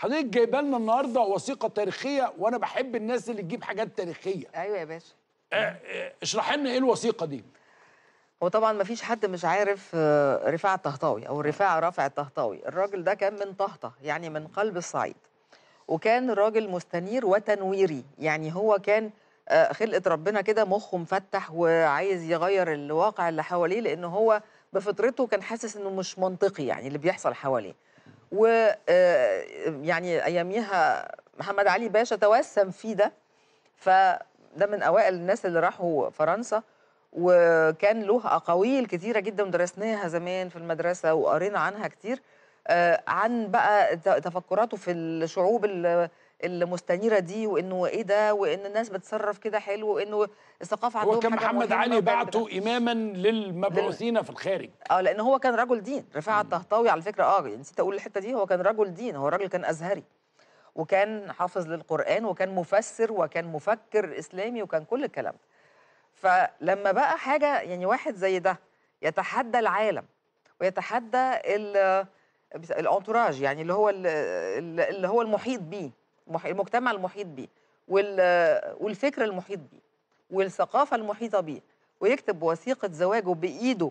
حضرتك جايبه لنا النهارده وثيقه تاريخيه وانا بحب الناس اللي تجيب حاجات تاريخيه ايوه يا باشا آه، آه، اشرح لنا ايه الوثيقه دي هو طبعا ما فيش حد مش عارف آه، رفاعة الطهطاوي او رفاع رافع الطهطاوي الراجل ده كان من طهطة يعني من قلب الصعيد وكان راجل مستنير وتنويري يعني هو كان خلقه ربنا كده مخه مفتح وعايز يغير الواقع اللي حواليه لان هو بفطرته كان حاسس انه مش منطقي يعني اللي بيحصل حواليه و آه، يعني اياميها محمد علي باشا توسم في ده فده من اوائل الناس اللي راحوا فرنسا وكان له اقاويل كثيره جدا درسناها زمان في المدرسه وقرينا عنها كتير آه، عن بقى تفكراته في الشعوب المستنيره دي وانه ايه ده وان الناس بتتصرف كده حلو وانه الثقافه عندهم هو كان محمد علي بعته اماما للمبعوثين لل... في الخارج اه لان هو كان رجل دين رفاعه الطهطاوي على فكره اه يعني نسيت اقول الحته دي هو كان رجل دين هو راجل كان ازهري وكان حافظ للقران وكان مفسر وكان مفكر اسلامي وكان كل الكلام ده فلما بقى حاجه يعني واحد زي ده يتحدى العالم ويتحدى الانتوراج يعني اللي هو اللي هو المحيط بيه المجتمع المحيط بيه والفكر المحيط بيه والثقافه المحيطه بيه ويكتب وثيقه زواجه بايده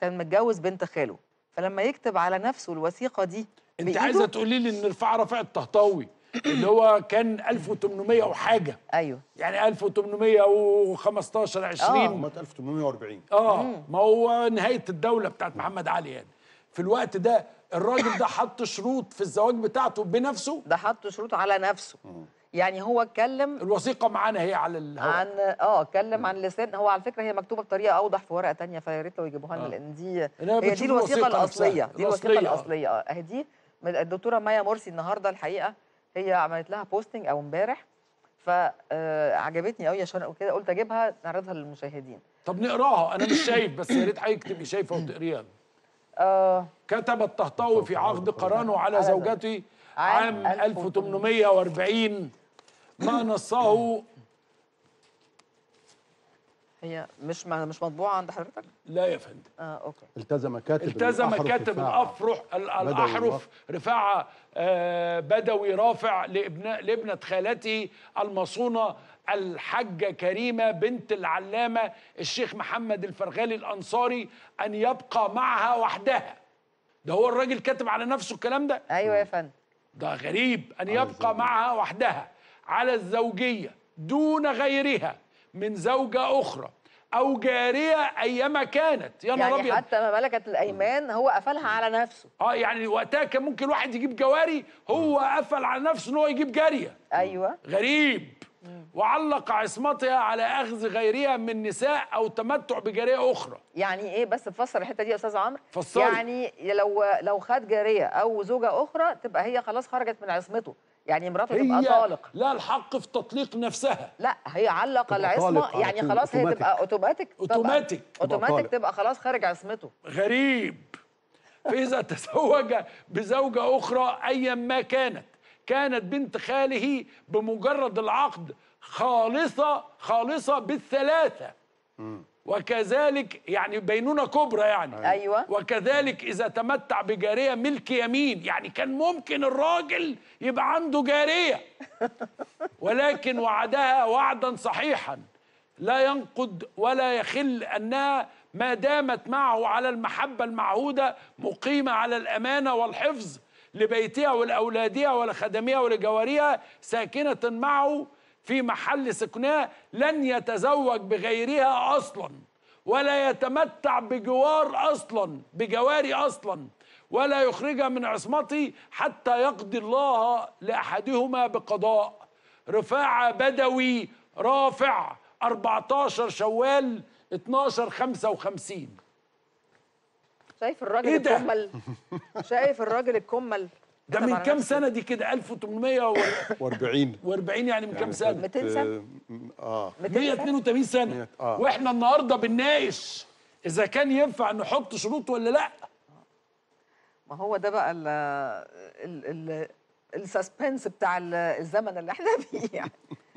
كان متجوز بنت خاله فلما يكتب على نفسه الوثيقه دي انت عايزه تقولي لي ان رفاعه رفاعه الطهطاوي اللي هو كان 1800 وحاجه ايوه يعني 1815 20 اه 1840 اه ما هو نهايه الدوله بتاعت محمد علي يعني في الوقت ده الراجل ده حط شروط في الزواج بتاعته بنفسه ده حط شروط على نفسه يعني هو اتكلم الوثيقه معانا هي على الهواء عن اه اتكلم عن لسان هو على فكره هي مكتوبه بطريقه اوضح في ورقه ثانيه فيا ريت لو يجيبوها لنا آه. لان دي هي دي الوثيقه الاصليه دي الوثيقه الاصليه اه اهي دي الدكتوره مايا مرسي النهارده الحقيقه هي عملت لها بوستنج او امبارح فعجبتني آه، قوي عشان وكده قلت اجيبها نعرضها للمشاهدين طب نقراها انا مش شايف بس يا ريت حضرتك تبقي شايفه وتقريها آه. كتب الطهطاوي في عقد قرانه على زوجته عام 1840 ما نصه هي مش مش مطبوعه عند حضرتك؟ لا يا فندم اه اوكي التزم كاتب التزم كاتب الافرح الاحرف رفاعه آه، بدوي رافع لابن لابنه خالته المصونه الحجه كريمه بنت العلامه الشيخ محمد الفرغالي الانصاري ان يبقى معها وحدها ده هو الراجل كاتب على نفسه الكلام ده ايوه يا فندم ده غريب ان يبقى معها وحدها على الزوجيه دون غيرها من زوجة أخرى أو جارية أيما كانت يا نهار يعني ربي حتى ما ملكت الأيمان هو قفلها على نفسه أه يعني وقتها كان ممكن واحد يجيب جواري هو قفل على نفسه إن هو يجيب جارية أيوه غريب وعلق عصمتها على اخذ غيرها من نساء او تمتع بجاريه اخرى يعني ايه بس تفسر الحته دي يا استاذ عمرو يعني لو لو خد جاريه او زوجه اخرى تبقى هي خلاص خرجت من عصمته يعني مراته تبقى طالق لا الحق في تطليق نفسها لا هي علق العصمه يعني خلاص هي تبقى اوتوماتيك اوتوماتيك اوتوماتيك تبقى خلاص خارج عصمته غريب فاذا تزوج بزوجه اخرى ايا ما كانت كانت بنت خاله بمجرد العقد خالصه خالصه بالثلاثه وكذلك يعني بينونة كبرى يعني أيوة. أيوة. وكذلك إذا تمتع بجارية ملك يمين يعني كان ممكن الراجل يبقى عنده جارية ولكن وعدها وعدا صحيحا لا ينقض ولا يخل أنها ما دامت معه على المحبة المعهودة مقيمة على الأمانة والحفظ لبيتها ولأولادها ولخدمها ولجواريها ساكنة معه في محل سكناه لن يتزوج بغيرها اصلا ولا يتمتع بجوار اصلا بجواري اصلا ولا يخرجها من عصمتي حتى يقضي الله لاحدهما بقضاء رفاعه بدوي رافع 14 شوال 12 55 شايف الراجل إيه الكمل شايف الراجل الكمل ده من يعني يعني كام سنه دي كده 1840 و40 يعني من كام سنه 200 سنه اه 182 سنه آه. واحنا النهارده بنناقش اذا كان ينفع نحط شروط ولا لا ما هو ده بقى ال ال السسبنس بتاع الزمن اللي احنا فيه يعني